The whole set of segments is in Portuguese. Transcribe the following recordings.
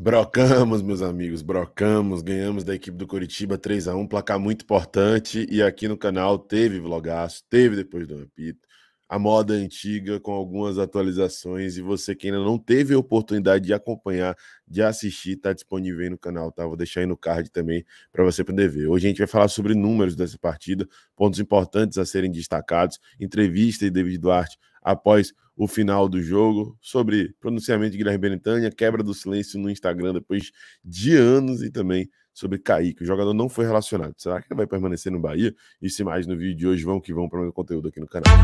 Brocamos, meus amigos, brocamos, ganhamos da equipe do Curitiba 3 a 1 placar muito importante. E aqui no canal teve vlogaço, teve depois do repito, a moda antiga com algumas atualizações. E você que ainda não teve a oportunidade de acompanhar, de assistir, está disponível aí no canal, tá? Vou deixar aí no card também para você poder ver. Hoje a gente vai falar sobre números dessa partida, pontos importantes a serem destacados, entrevista e David Duarte após o final do jogo, sobre pronunciamento de Guilherme Benitânia, quebra do silêncio no Instagram depois de anos e também sobre Kaique. O jogador não foi relacionado. Será que ele vai permanecer no Bahia? Isso e mais no vídeo de hoje. Vão que vão para o meu conteúdo aqui no canal.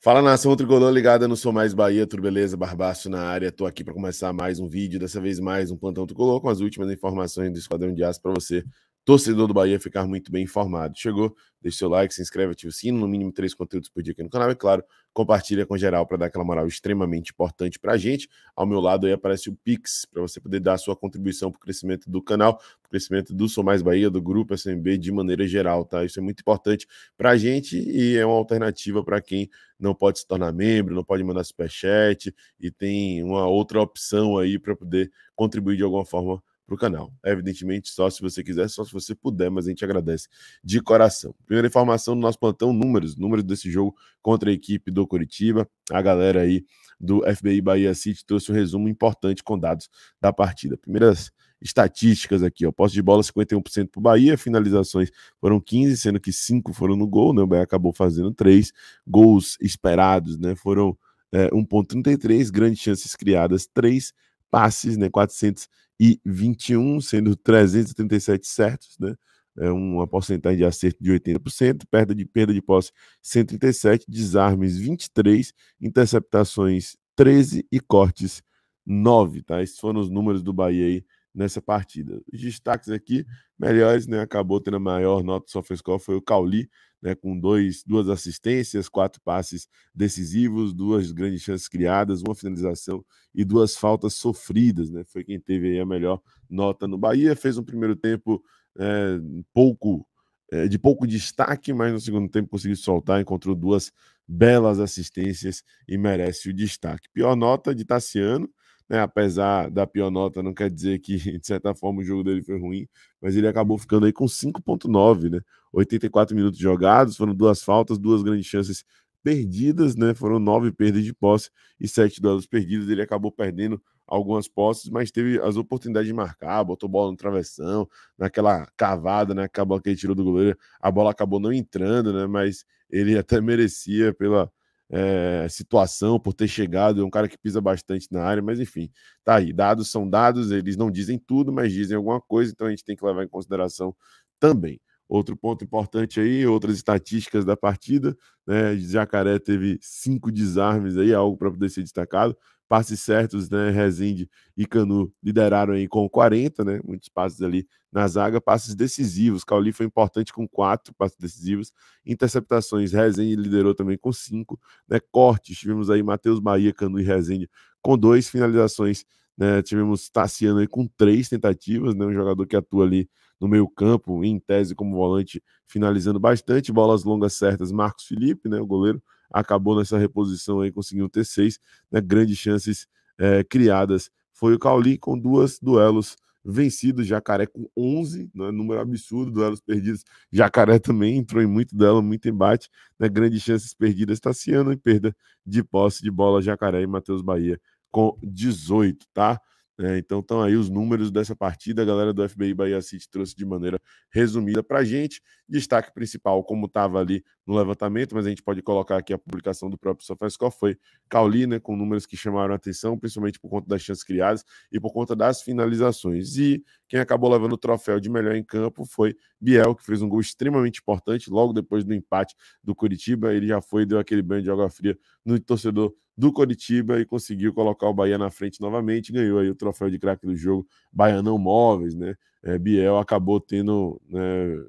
Fala nação tricolor ligada no Sou Mais Bahia, tudo beleza? Barbaço na área, tô aqui para começar mais um vídeo, dessa vez mais um plantão tricolor com as últimas informações do Esquadrão de Aço para você torcedor do Bahia ficar muito bem informado. Chegou? deixa seu like, se inscreve, ativa o sino, no mínimo três conteúdos por dia aqui no canal e, claro, compartilha com geral para dar aquela moral extremamente importante para a gente. Ao meu lado aí aparece o Pix para você poder dar a sua contribuição para o crescimento do canal, para o crescimento do Sou Mais Bahia, do Grupo SMB de maneira geral, tá? Isso é muito importante para a gente e é uma alternativa para quem não pode se tornar membro, não pode mandar superchat e tem uma outra opção aí para poder contribuir de alguma forma para o canal. É, evidentemente, só se você quiser, só se você puder, mas a gente agradece de coração. Primeira informação do nosso plantão: números, números desse jogo contra a equipe do Curitiba. A galera aí do FBI Bahia City trouxe um resumo importante com dados da partida. Primeiras estatísticas aqui, ó. Posse de bola 51% para o Bahia, finalizações foram 15, sendo que 5 foram no gol, né? O Bahia acabou fazendo 3. Gols esperados, né? Foram é, 1.33, grandes chances criadas 3, passes, né? 400 e 21, sendo 337 certos, né? É uma porcentagem de acerto de 80%, perda de perda de posse 137, desarmes 23, interceptações 13 e cortes 9, tá? Esses foram os números do Bahia aí nessa partida. Os destaques aqui, melhores, né? Acabou tendo a maior nota do SofaScore foi o Cauli, né? Com dois, duas assistências, quatro passes decisivos, duas grandes chances criadas, uma finalização e duas faltas sofridas, né? Foi quem teve a melhor nota no Bahia. Fez um primeiro tempo é, pouco é, de pouco destaque, mas no segundo tempo conseguiu soltar, encontrou duas belas assistências e merece o destaque. Pior nota de Tassiano, né? Apesar da pior nota, não quer dizer que, de certa forma, o jogo dele foi ruim, mas ele acabou ficando aí com 5,9, né? 84 minutos jogados, foram duas faltas, duas grandes chances perdidas, né? Foram nove perdas de posse e sete duelos perdidos. Ele acabou perdendo algumas posses, mas teve as oportunidades de marcar, botou bola no travessão, naquela cavada, né? Acabou que ele tirou do goleiro, a bola acabou não entrando, né? Mas ele até merecia pela é, situação, por ter chegado, é um cara que pisa bastante na área, mas enfim, tá aí. Dados são dados, eles não dizem tudo, mas dizem alguma coisa, então a gente tem que levar em consideração também. Outro ponto importante aí, outras estatísticas da partida, né? Jacaré teve cinco desarmes aí, algo para poder ser destacado passes certos, né? Rezende e Canu lideraram aí com 40, né? Muitos passes ali na zaga, passes decisivos. Cauli foi importante com quatro passes decisivos, interceptações. Rezende liderou também com cinco, né? Cortes, tivemos aí Matheus Bahia, Canu e Rezende com dois finalizações, né? Tivemos Tassiano aí com três tentativas, né? Um jogador que atua ali no meio-campo, em tese como volante, finalizando bastante, bolas longas certas, Marcos Felipe, né, o goleiro acabou nessa reposição aí conseguindo ter seis, né? Grandes chances é, criadas. Foi o Cauli com duas duelos vencidos, Jacaré com 11, né? número absurdo, duelos perdidos. Jacaré também entrou em muito dela muito embate, né? grandes chances perdidas, Tassiano e perda de posse de bola, Jacaré e Matheus Bahia com 18, tá? É, então estão aí os números dessa partida. A galera do FBI Bahia City trouxe de maneira resumida para gente. Destaque principal, como estava ali no levantamento, mas a gente pode colocar aqui a publicação do próprio SofaScore, foi Cauli, né, com números que chamaram atenção, principalmente por conta das chances criadas e por conta das finalizações. E quem acabou levando o troféu de melhor em campo foi Biel, que fez um gol extremamente importante logo depois do empate do Curitiba. Ele já foi deu aquele banho de água fria no torcedor do Coritiba e conseguiu colocar o Bahia na frente novamente, ganhou aí o troféu de craque do jogo Baianão Móveis, né? É, Biel acabou tendo né,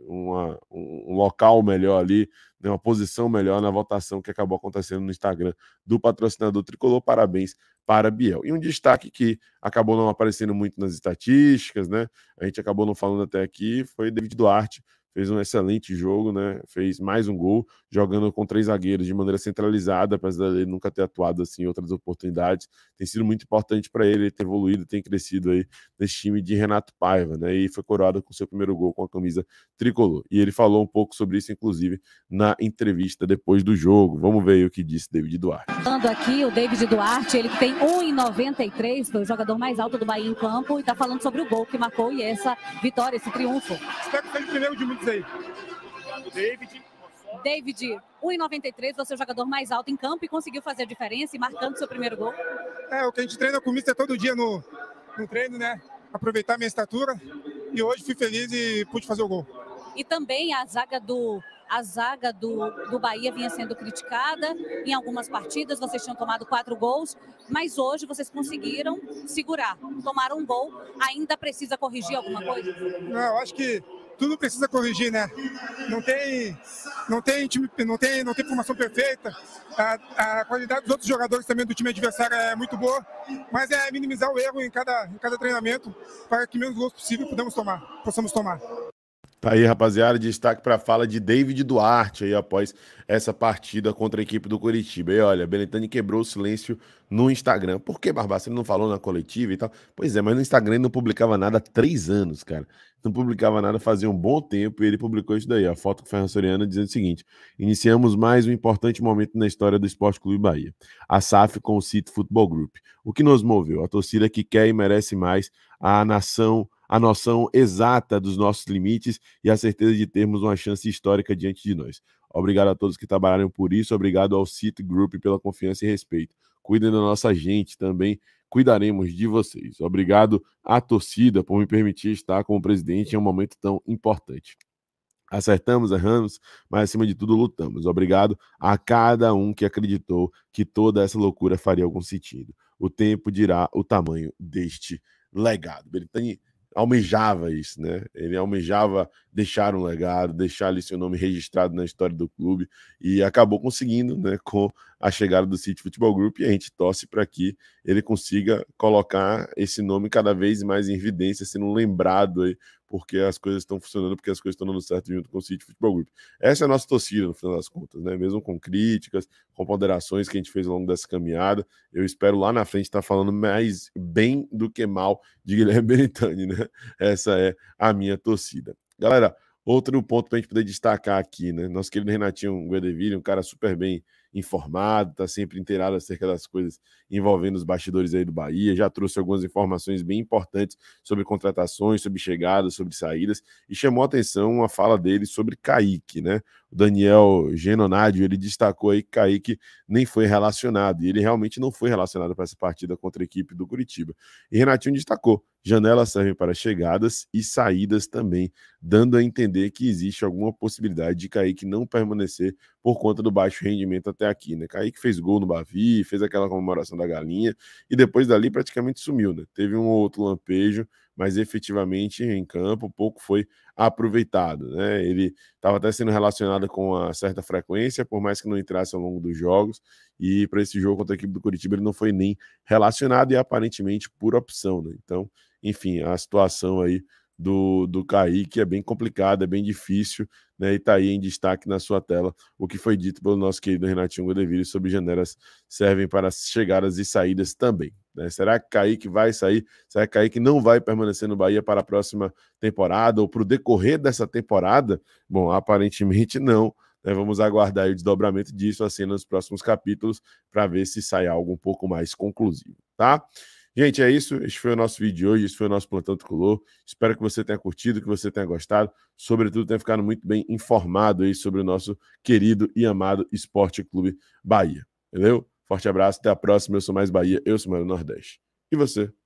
uma, um local melhor ali né, uma posição melhor na votação que acabou acontecendo no Instagram do patrocinador tricolor. Parabéns para Biel. E um destaque que acabou não aparecendo muito nas estatísticas, né? A gente acabou não falando até aqui, foi David Duarte, fez um excelente jogo, né? Fez mais um gol, jogando com três zagueiros de maneira centralizada, apesar dele nunca ter atuado assim em outras oportunidades. Tem sido muito importante para ele, ter evoluído, tem crescido aí nesse time de Renato Paiva, né? E foi coroado com seu primeiro gol com a camisa tricolor. E ele falou um pouco sobre isso, inclusive, na entrevista depois do jogo. Vamos ver o que disse David Duarte. Falando aqui, o David Duarte, ele tem 1,93, foi o jogador mais alto do Bahia em campo, e está falando sobre o gol que marcou e essa vitória, esse triunfo. Espero que seja o primeiro de muito todos aí. David. David, 1,93, você é o jogador mais alto em campo e conseguiu fazer a diferença e marcando seu primeiro gol. É, o que a gente treina com isso é todo dia no, no treino, né? Aproveitar minha estatura. E hoje fui feliz e pude fazer o gol e também a zaga do a zaga do, do Bahia vinha sendo criticada em algumas partidas, vocês tinham tomado quatro gols, mas hoje vocês conseguiram segurar, tomaram um gol, ainda precisa corrigir alguma coisa? Não, eu acho que tudo precisa corrigir, né? Não tem, não tem time, não tem, não tem formação perfeita. A, a, qualidade dos outros jogadores também do time adversário é muito boa, mas é minimizar o erro em cada, em cada treinamento para que menos gols possível podamos tomar, possamos tomar. Tá aí, rapaziada, destaque para a fala de David Duarte aí após essa partida contra a equipe do Curitiba. E olha, Benetani quebrou o silêncio no Instagram. Por que, Barbaça? Ele não falou na coletiva e tal? Pois é, mas no Instagram ele não publicava nada há três anos, cara. Não publicava nada fazia um bom tempo e ele publicou isso daí, a foto com o Ferran Soriano dizendo o seguinte: iniciamos mais um importante momento na história do Esporte Clube Bahia. A SAF com o City Football Group. O que nos moveu? A torcida que quer e merece mais, a nação a noção exata dos nossos limites e a certeza de termos uma chance histórica diante de nós. Obrigado a todos que trabalharam por isso, obrigado ao Citigroup pela confiança e respeito. Cuidem da nossa gente também, cuidaremos de vocês. Obrigado à torcida por me permitir estar como presidente em um momento tão importante. Acertamos, erramos, mas acima de tudo lutamos. Obrigado a cada um que acreditou que toda essa loucura faria algum sentido. O tempo dirá o tamanho deste legado. Britânia almejava isso, né? Ele almejava deixar um legado, deixar ali seu nome registrado na história do clube e acabou conseguindo, né? Com a chegada do City Futebol Group e a gente torce para que ele consiga colocar esse nome cada vez mais em evidência, sendo lembrado aí, porque as coisas estão funcionando, porque as coisas estão dando certo junto com o City Futebol Group. Essa é a nossa torcida, no final das contas, né? Mesmo com críticas, com ponderações que a gente fez ao longo dessa caminhada, eu espero lá na frente estar tá falando mais bem do que mal de Guilherme Benitani, né? Essa é a minha torcida. Galera, outro ponto para a gente poder destacar aqui, né? Nosso querido Renatinho Guedeville, um cara super bem informado, está sempre inteirado acerca das coisas envolvendo os bastidores aí do Bahia. Já trouxe algumas informações bem importantes sobre contratações, sobre chegadas, sobre saídas e chamou a atenção uma fala dele sobre Kaique, né? Daniel Genonádio, ele destacou aí que Kaique nem foi relacionado, e ele realmente não foi relacionado para essa partida contra a equipe do Curitiba. E Renatinho destacou, janelas servem para chegadas e saídas também, dando a entender que existe alguma possibilidade de Kaique não permanecer por conta do baixo rendimento até aqui, né? Kaique fez gol no Bavi, fez aquela comemoração da galinha e depois dali praticamente sumiu, né? Teve um outro lampejo, mas efetivamente em campo pouco foi aproveitado. Né? Ele estava até sendo relacionado com uma certa frequência, por mais que não entrasse ao longo dos jogos, e para esse jogo contra a equipe do Curitiba ele não foi nem relacionado e aparentemente por opção. Né? Então, enfim, a situação aí do, do Kaique é bem complicado, é bem difícil, né? E tá aí em destaque na sua tela o que foi dito pelo nosso querido Renatinho Godeville sobre janelas servem para chegadas e saídas também. Né? Será que Kaique vai sair? Será que Kaique não vai permanecer no Bahia para a próxima temporada ou para o decorrer dessa temporada? Bom, aparentemente não. Né? Vamos aguardar o desdobramento disso assim nos próximos capítulos para ver se sai algo um pouco mais conclusivo, tá? Gente, é isso. Esse foi o nosso vídeo de hoje. Esse foi o nosso Plantão Tricolor. Espero que você tenha curtido, que você tenha gostado. Sobretudo, tenha ficado muito bem informado aí sobre o nosso querido e amado Esporte Clube Bahia. Entendeu? Forte abraço. Até a próxima. Eu sou Mais Bahia. Eu sou Mário Nordeste. E você?